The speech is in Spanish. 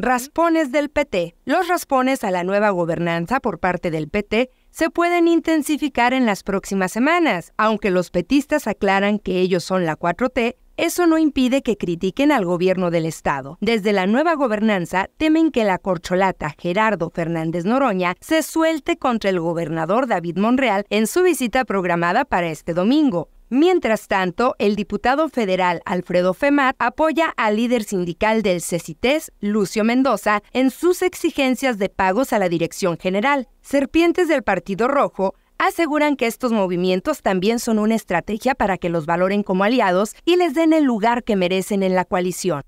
Raspones del PT. Los raspones a la nueva gobernanza por parte del PT se pueden intensificar en las próximas semanas. Aunque los petistas aclaran que ellos son la 4T, eso no impide que critiquen al gobierno del Estado. Desde la nueva gobernanza temen que la corcholata Gerardo Fernández Noroña se suelte contra el gobernador David Monreal en su visita programada para este domingo. Mientras tanto, el diputado federal Alfredo Femat apoya al líder sindical del CECITES, Lucio Mendoza, en sus exigencias de pagos a la Dirección General. Serpientes del Partido Rojo aseguran que estos movimientos también son una estrategia para que los valoren como aliados y les den el lugar que merecen en la coalición.